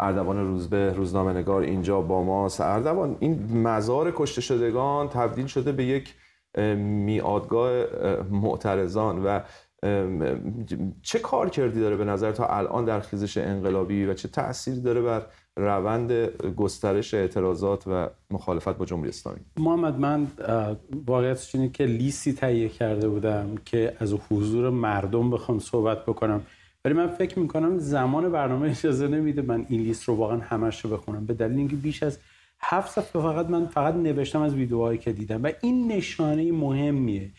اردوان روزبه روزنامه نگار اینجا با ماست اردوان این مزار کشته شدگان تبدیل شده به یک میادگاه معترضان و چه کار کردی داره به نظر تا الان در خیزش انقلابی و چه تأثیری داره بر روند گسترش اعتراضات و مخالفت با جمهوری اسلامی محمد من واقعیتش که لیستی تهیه کرده بودم که از حضور مردم بخوام صحبت بکنم ولی من فکر میکنم زمان برنامه اجازه نمیده من این لیست رو واقعا همش رو بخونم به دلیل اینکه بیش از هفت صفحه فقط من فقط نوشتم از ویدیوهایی که دیدم و این نشانه مهمیه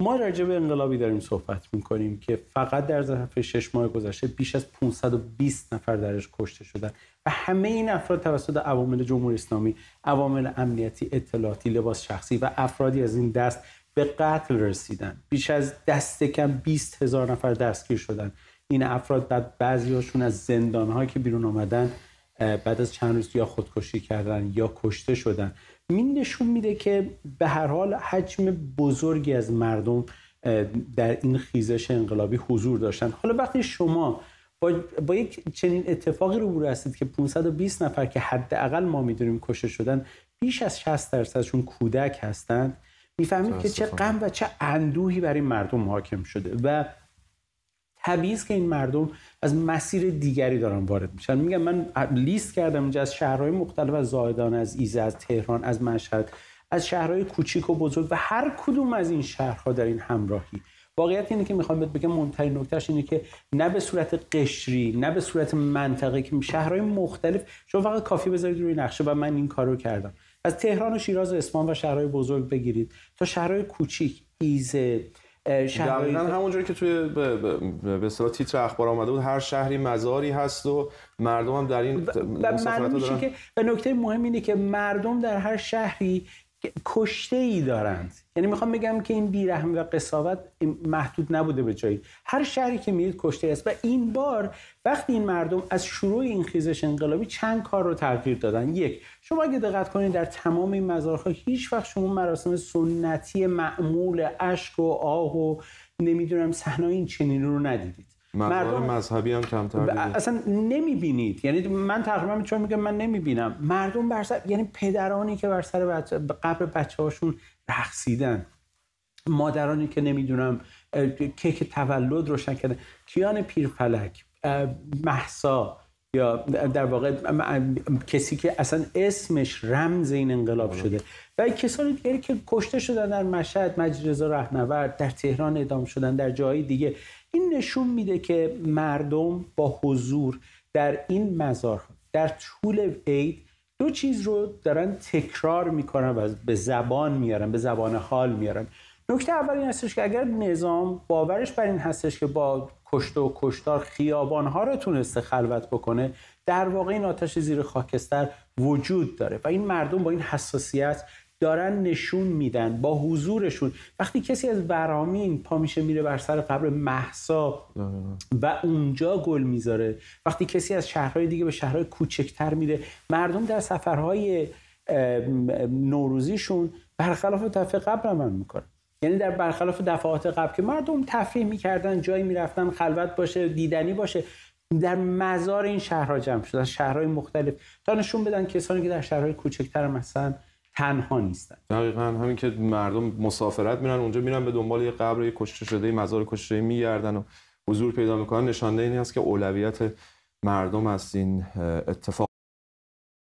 ما راجع به انقلابی داریم صحبت میکنیم که فقط در ظرف 6 ماه گذشته بیش از 520 نفر درش کشته شدن و همه این افراد توسط عوامل جمهوری اسلامی عوامل امنیتی اطلاعاتی لباس شخصی و افرادی از این دست به قتل رسیدن بیش از دست کم 20 هزار نفر دستگیر شدن این افراد بعد هاشون از زندان که بیرون آمدن بعد از چند روز یا خودکشی کردن یا کشته شدن می نشون میده که به هر حال حجم بزرگی از مردم در این خیزش انقلابی حضور داشتن حالا وقتی شما با, با یک چنین اتفاقی روبرو هستید که 520 نفر که حداقل ما میدونیم کشته شدن بیش از 60 درصدشون کودک هستند میفهمید که چه غم و چه اندوهی برای مردم حاکم شده و طبیعی که این مردم از مسیر دیگری دارن وارد میشن میگم من لیست کردم اینجا از شهرهای مختلف از زاهدان از ایزه از تهران از مشهد از شهرهای کوچیک و بزرگ و هر کدوم از این شهرها در این همراهی واقعیت اینه که میخوام بهت بگم مهمترین نکتهش اینه که نه به صورت قشری نه به صورت منطقه که شهرهای مختلف شما فقط کافی بذارید روی نقشه و من این کارو کردم از تهران و شیراز و اصفهان و شهرهای بزرگ بگیرید تا شهرهای کوچیک ایزه دقیقا همونجوری که توی به اصطلاح تیتر اخبار آمده بود هر شهری مزاری هست و مردم هم در این ب... ب... که و نکته مهم اینه که مردم در هر شهری کشته ای دارند یعنی میخوام بگم که این بیرحمی و قصاوت محدود نبوده به جایی هر شهری که میرید کشته است و این بار وقتی این مردم از شروع این خیزش انقلابی چند کار رو تغییر دادن یک شما اگه دقت کنید در تمام این مزارها هیچ وقت شما مراسم سنتی معمول اشک و آه و نمیدونم صحنای این چنین رو ندیدید مردم مذهبی هم کمتر ب... اصلا نمیبینید یعنی من تقریبا چون میگم من نمیبینم مردم بر سر یعنی پدرانی که بر سر بچه... قبر بچه هاشون رقصیدن مادرانی که نمیدونم کیک تولد روشن کردن کیان پیرفلک محسا یا در واقع کسی که اصلا اسمش رمز این انقلاب شده و کسانی دیگری یعنی که کشته شدن در مشهد مجرزا رهنورد در تهران اعدام شدن در جایی دیگه این نشون میده که مردم با حضور در این مزار در طول عید دو چیز رو دارن تکرار میکنن و به زبان میارن به زبان حال میارن نکته اول این هستش که اگر نظام باورش بر این هستش که با کشته و کشتار خیابانها رو تونسته خلوت بکنه در واقع این آتش زیر خاکستر وجود داره و این مردم با این حساسیت دارن نشون میدن با حضورشون وقتی کسی از ورامین پا میشه میره بر سر قبر محسا و اونجا گل میذاره وقتی کسی از شهرهای دیگه به شهرهای کوچکتر میره مردم در سفرهای نوروزیشون برخلاف دفعه قبل عمل میکنن یعنی در برخلاف دفعات قبل که مردم تفریح میکردن جایی میرفتن خلوت باشه دیدنی باشه در مزار این شهرها جمع شدن شهرهای مختلف تا نشون بدن کسانی که در شهرهای کوچکتر مثلا تنها نیستن دقیقا همین که مردم مسافرت میرن اونجا میرن به دنبال یه قبر یه کشته شده مزار کشته میگردن و حضور پیدا میکنن نشانده این هست که اولویت مردم از این اتفاق